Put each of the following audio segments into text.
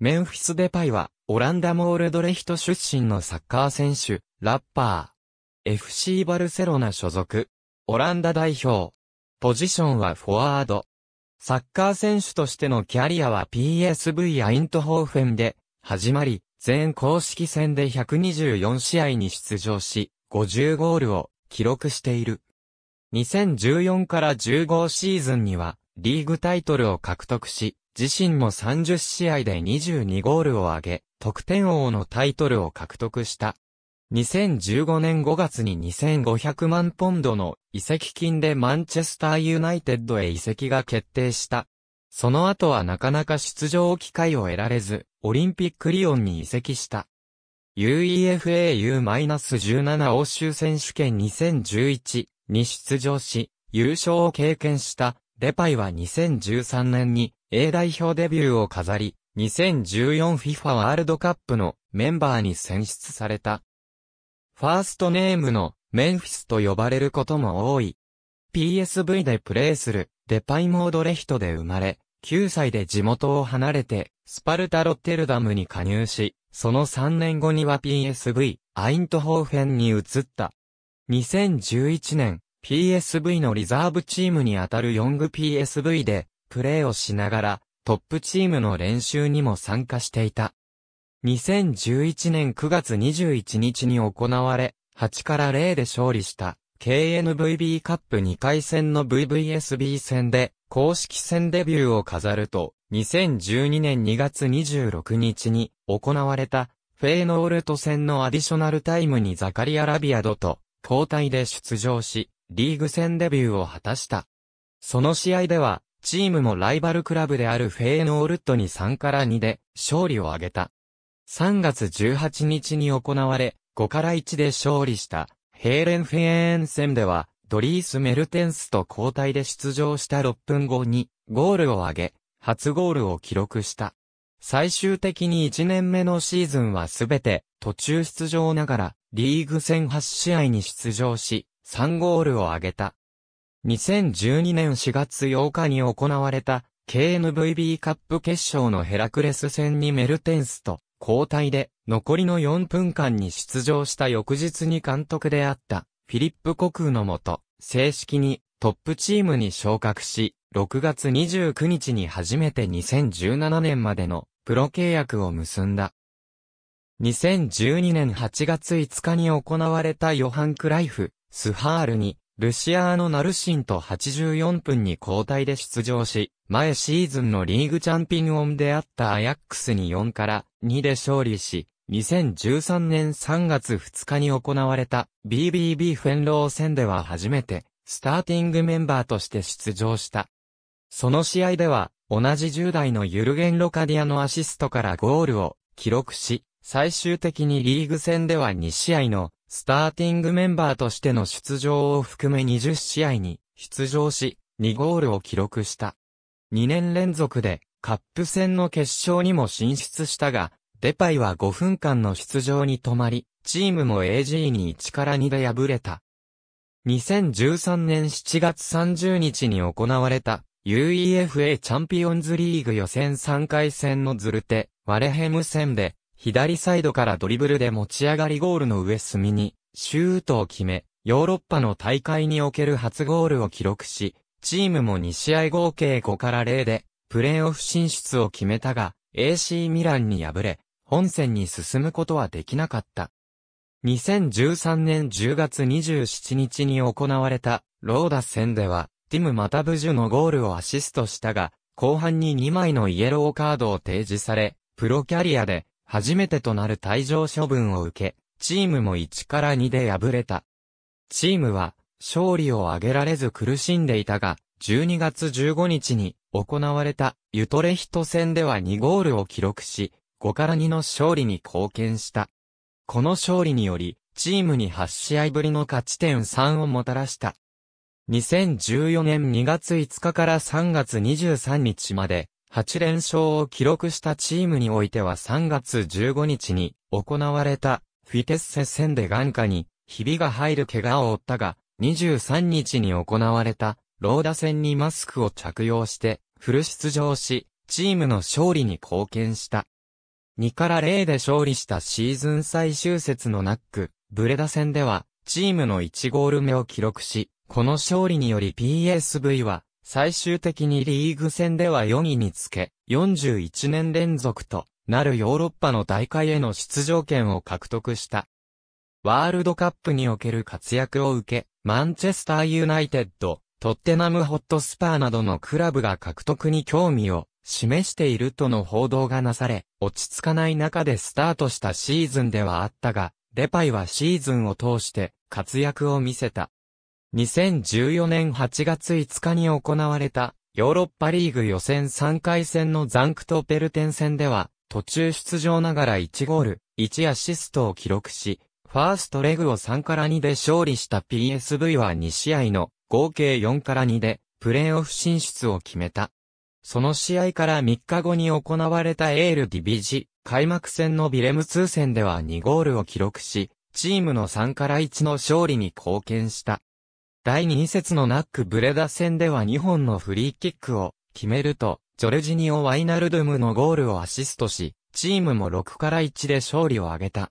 メンフィス・デパイは、オランダモールドレヒト出身のサッカー選手、ラッパー。FC バルセロナ所属。オランダ代表。ポジションはフォワード。サッカー選手としてのキャリアは PSV アイントホーフェンで始まり、全公式戦で124試合に出場し、50ゴールを記録している。2014から15シーズンにはリーグタイトルを獲得し、自身も30試合で22ゴールを挙げ、得点王のタイトルを獲得した。2015年5月に2500万ポンドの移籍金でマンチェスターユナイテッドへ移籍が決定した。その後はなかなか出場機会を得られず、オリンピックリオンに移籍した。UEFAU-17 欧州選手権2011に出場し、優勝を経験したデパイは2013年に A 代表デビューを飾り、2014 FIFA ワールドカップのメンバーに選出された。ファーストネームのメンフィスと呼ばれることも多い。PSV でプレーするデパイモードレヒトで生まれ、9歳で地元を離れてスパルタロッテルダムに加入し、その3年後には PSV アイントホーフェンに移った。2011年 PSV のリザーブチームにあたるヨング PSV でプレーをしながら、トップチームの練習にも参加していた。2011年9月21日に行われ、8から0で勝利した KNVB カップ2回戦の VVSB 戦で公式戦デビューを飾ると、2012年2月26日に行われたフェイノールト戦のアディショナルタイムにザカリア・ラビアドと交代で出場し、リーグ戦デビューを果たした。その試合では、チームもライバルクラブであるフェーノールットに3から2で勝利を挙げた。3月18日に行われ、5から1で勝利したヘーレンフェーン戦では、ドリース・メルテンスと交代で出場した6分後にゴールを挙げ、初ゴールを記録した。最終的に1年目のシーズンはすべて途中出場ながらリーグ戦8試合に出場し3ゴールを挙げた。2012年4月8日に行われた KNVB カップ決勝のヘラクレス戦にメルテンスと交代で残りの4分間に出場した翌日に監督であったフィリップ国空のもと正式にトップチームに昇格し6月29日に初めて2017年までのプロ契約を結んだ。2012年8月5日に行われたヨハン・クライフ、スハールにルシアーノ・ナルシンと84分に交代で出場し、前シーズンのリーグチャンピオンであったアヤックスに4から2で勝利し、2013年3月2日に行われた BBB フェンロー戦では初めてスターティングメンバーとして出場した。その試合では同じ10代のユルゲン・ロカディアのアシストからゴールを記録し、最終的にリーグ戦では2試合のスターティングメンバーとしての出場を含め20試合に出場し、2ゴールを記録した。2年連続でカップ戦の決勝にも進出したが、デパイは5分間の出場に止まり、チームも AG に1から2で敗れた。2013年7月30日に行われた UEFA チャンピオンズリーグ予選3回戦のズルテ、ワレヘム戦で左サイドからドリブルで持ち上がりゴールの上隅に、シュートを決め、ヨーロッパの大会における初ゴールを記録し、チームも2試合合計5から0で、プレーオフ進出を決めたが、AC ミランに敗れ、本戦に進むことはできなかった。2013年10月27日に行われた、ローダ戦では、ティム・マタブジュのゴールをアシストしたが、後半に2枚のイエローカードを提示され、プロキャリアで、初めてとなる退場処分を受け、チームも1から2で敗れた。チームは、勝利を挙げられず苦しんでいたが、12月15日に行われたユトレヒト戦では2ゴールを記録し、5から2の勝利に貢献した。この勝利により、チームに8試合ぶりの勝ち点3をもたらした。2014年2月5日から3月23日まで、8連勝を記録したチームにおいては3月15日に行われたフィテッセ戦で眼下にひびが入る怪我を負ったが、23日に行われたローダ戦にマスクを着用してフル出場し、チームの勝利に貢献した。2から0で勝利したシーズン最終節のナック、ブレダ戦では、チームの1ゴール目を記録し、この勝利により PSV は、最終的にリーグ戦では4位につけ、41年連続となるヨーロッパの大会への出場権を獲得した。ワールドカップにおける活躍を受け、マンチェスターユナイテッド、トッテナムホットスパーなどのクラブが獲得に興味を示しているとの報道がなされ、落ち着かない中でスタートしたシーズンではあったが、デパイはシーズンを通して活躍を見せた。2014年8月5日に行われたヨーロッパリーグ予選3回戦のザンクトペルテン戦では途中出場ながら1ゴール、1アシストを記録し、ファーストレグを3から2で勝利した PSV は2試合の合計4から2でプレーオフ進出を決めた。その試合から3日後に行われたエールディビジ開幕戦のビレム2戦では2ゴールを記録し、チームの3から1の勝利に貢献した。第2節のナックブレダ戦では2本のフリーキックを決めると、ジョルジニオ・ワイナルドゥムのゴールをアシストし、チームも6から1で勝利を挙げた。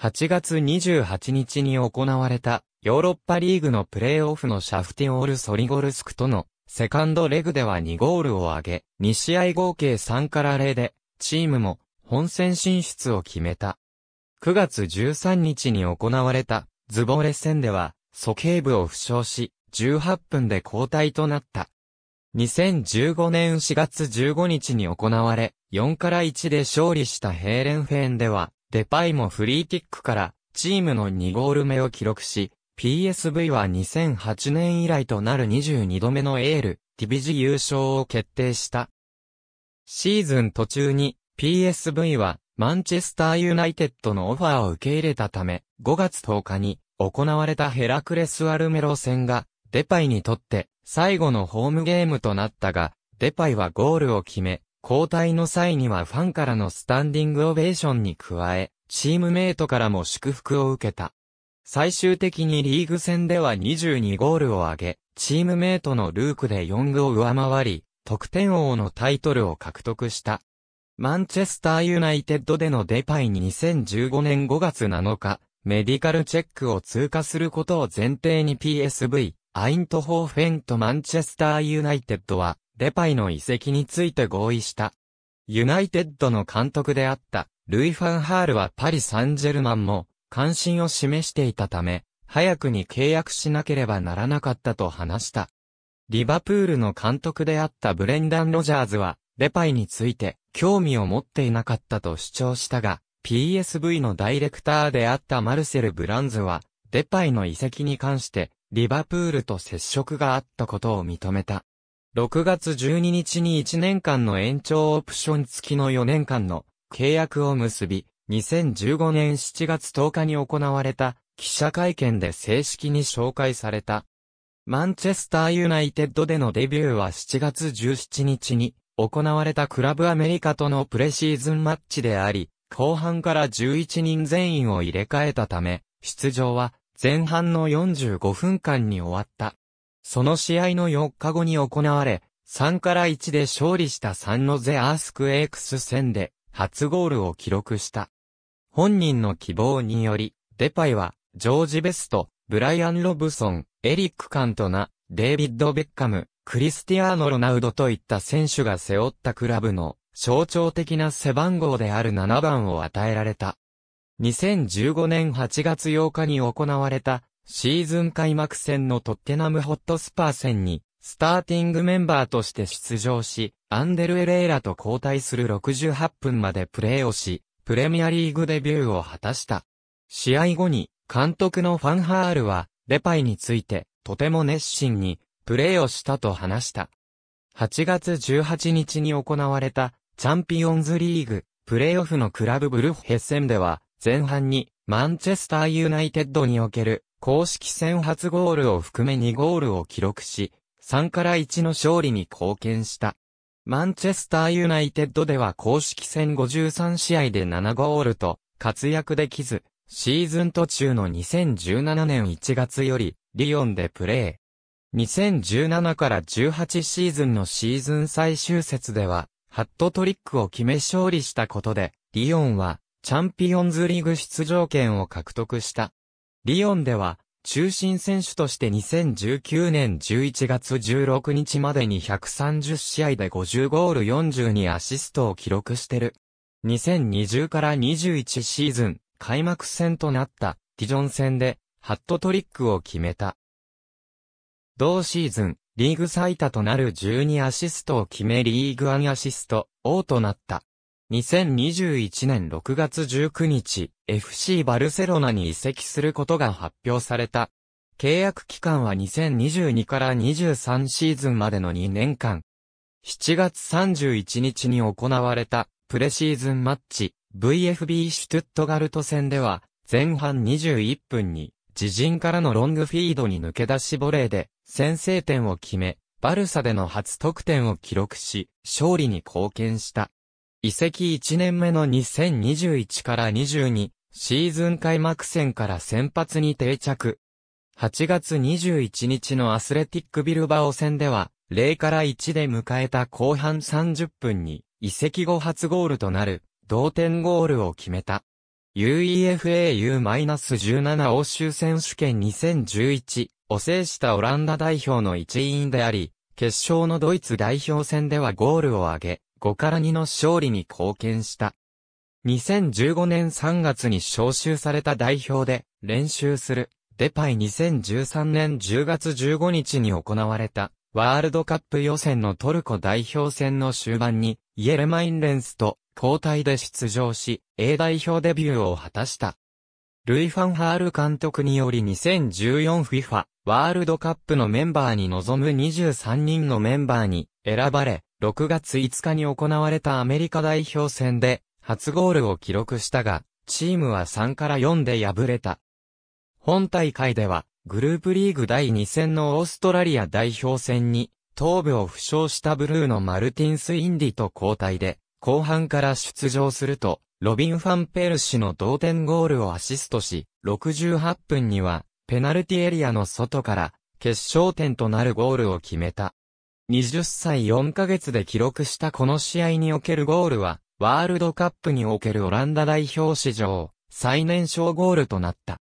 8月28日に行われたヨーロッパリーグのプレーオフのシャフティオール・ソリゴルスクとのセカンドレグでは2ゴールを挙げ、2試合合計3から0で、チームも本戦進出を決めた。9月13日に行われたズボレ戦では、鼠径部を負傷し、18分で交代となった。2015年4月15日に行われ、4から1で勝利したヘーレンフェーンでは、デパイもフリーキックからチームの2ゴール目を記録し、PSV は2008年以来となる22度目のエール、ディビジ優勝を決定した。シーズン途中に PSV はマンチェスターユナイテッドのオファーを受け入れたため、5月10日に行われたヘラクレス・アルメロ戦が、デパイにとって最後のホームゲームとなったが、デパイはゴールを決め、交代の際にはファンからのスタンディングオベーションに加え、チームメイトからも祝福を受けた。最終的にリーグ戦では22ゴールを挙げ、チームメイトのルークで4具を上回り、得点王のタイトルを獲得した。マンチェスターユナイテッドでのデパイに2015年5月7日、メディカルチェックを通過することを前提に PSV、アイントホーフェンとマンチェスターユナイテッドは、デパイの遺跡について合意した。ユナイテッドの監督であった、ルイ・ファンハールはパリ・サンジェルマンも、関心を示していたため、早くに契約しなければならなかったと話した。リバプールの監督であったブレンダン・ロジャーズは、デパイについて興味を持っていなかったと主張したが、PSV のダイレクターであったマルセル・ブランズは、デパイの遺跡に関して、リバプールと接触があったことを認めた。6月12日に1年間の延長オプション付きの4年間の契約を結び、2015年7月10日に行われた記者会見で正式に紹介された。マンチェスターユナイテッドでのデビューは7月17日に行われたクラブアメリカとのプレシーズンマッチであり、後半から11人全員を入れ替えたため、出場は前半の45分間に終わった。その試合の4日後に行われ、3から1で勝利した3のゼアースクエイクス戦で初ゴールを記録した。本人の希望により、デパイはジョージ・ベスト、ブライアン・ロブソン、エリック・カントナ、デイビッド・ベッカム、クリスティアーノ・ロナウドといった選手が背負ったクラブの象徴的な背番号である7番を与えられた。2015年8月8日に行われたシーズン開幕戦のトッテナムホットスパー戦にスターティングメンバーとして出場し、アンデル・エレーラと交代する68分までプレーをし、プレミアリーグデビューを果たした。試合後に監督のファンハールはデパイについてとても熱心にプレーをしたと話した。8月18日に行われたチャンピオンズリーグ、プレーオフのクラブブルフヘッセンでは、前半に、マンチェスターユナイテッドにおける、公式戦初ゴールを含め2ゴールを記録し、3から1の勝利に貢献した。マンチェスターユナイテッドでは公式戦53試合で7ゴールと、活躍できず、シーズン途中の2017年1月より、リオンでプレー。2017から18シーズンのシーズン最終節では、ハットトリックを決め勝利したことで、リオンは、チャンピオンズリーグ出場権を獲得した。リオンでは、中心選手として2019年11月16日までに130試合で50ゴール42アシストを記録してる。2020から21シーズン、開幕戦となった、ディジョン戦で、ハットトリックを決めた。同シーズン、リーグ最多となる12アシストを決めリーグアンアシスト、王となった。2021年6月19日、FC バルセロナに移籍することが発表された。契約期間は2022から23シーズンまでの2年間。7月31日に行われたプレシーズンマッチ VFB シュトゥットガルト戦では前半21分に自陣からのロングフィードに抜け出しボレーで先制点を決め、バルサでの初得点を記録し、勝利に貢献した。移籍1年目の2021から22シーズン開幕戦から先発に定着。8月21日のアスレティックビルバオ戦では、0から1で迎えた後半30分に、移籍後初ゴールとなる、同点ゴールを決めた。UEFAU-17 欧州選手権2011を制したオランダ代表の一員であり、決勝のドイツ代表戦ではゴールを挙げ、5から2の勝利に貢献した。2015年3月に招集された代表で練習するデパイ2013年10月15日に行われたワールドカップ予選のトルコ代表戦の終盤にイエレマインレンスと交代で出場し、A 代表デビューを果たした。ルイ・ファンハール監督により 2014FIFA ワールドカップのメンバーに臨む23人のメンバーに選ばれ、6月5日に行われたアメリカ代表戦で初ゴールを記録したが、チームは3から4で敗れた。本大会では、グループリーグ第2戦のオーストラリア代表戦に、頭部を負傷したブルーのマルティンス・インディと交代で、後半から出場すると、ロビン・ファンペル氏の同点ゴールをアシストし、68分には、ペナルティエリアの外から、決勝点となるゴールを決めた。20歳4ヶ月で記録したこの試合におけるゴールは、ワールドカップにおけるオランダ代表史上、最年少ゴールとなった。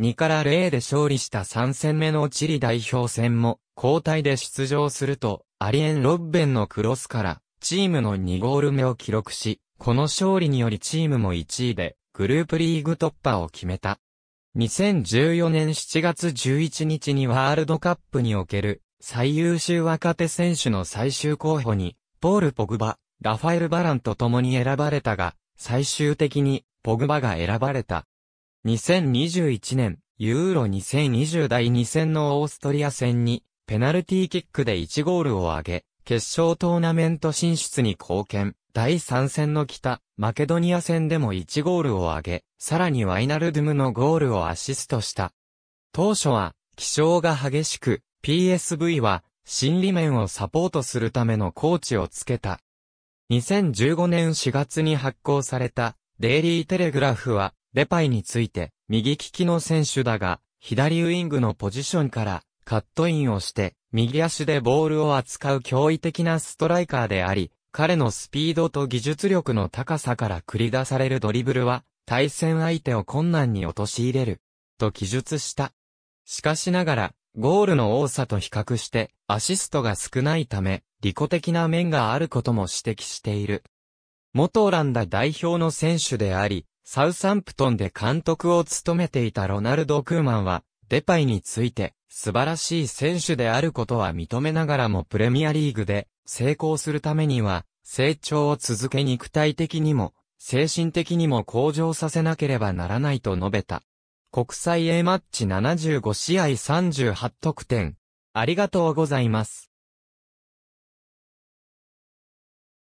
2から0で勝利した3戦目のチリ代表戦も、交代で出場すると、アリエン・ロッベンのクロスから、チームの2ゴール目を記録し、この勝利によりチームも1位で、グループリーグ突破を決めた。2014年7月11日にワールドカップにおける最優秀若手選手の最終候補に、ポール・ポグバ、ラファエル・バランと共に選ばれたが、最終的にポグバが選ばれた。2021年、ユーロ2020第2戦のオーストリア戦に、ペナルティーキックで1ゴールを挙げ、決勝トーナメント進出に貢献。第3戦の北、マケドニア戦でも1ゴールを挙げ、さらにワイナルドゥムのゴールをアシストした。当初は、気象が激しく、PSV は、心理面をサポートするためのコーチをつけた。2015年4月に発行された、デイリーテレグラフは、デパイについて、右利きの選手だが、左ウィングのポジションから、カットインをして、右足でボールを扱う驚異的なストライカーであり、彼のスピードと技術力の高さから繰り出されるドリブルは、対戦相手を困難に陥れる、と記述した。しかしながら、ゴールの多さと比較して、アシストが少ないため、利己的な面があることも指摘している。元オランダ代表の選手であり、サウサンプトンで監督を務めていたロナルド・クーマンは、デパイについて、素晴らしい選手であることは認めながらもプレミアリーグで成功するためには、成長を続け肉体的にも、精神的にも向上させなければならないと述べた。国際 A マッチ75試合38得点。ありがとうございます。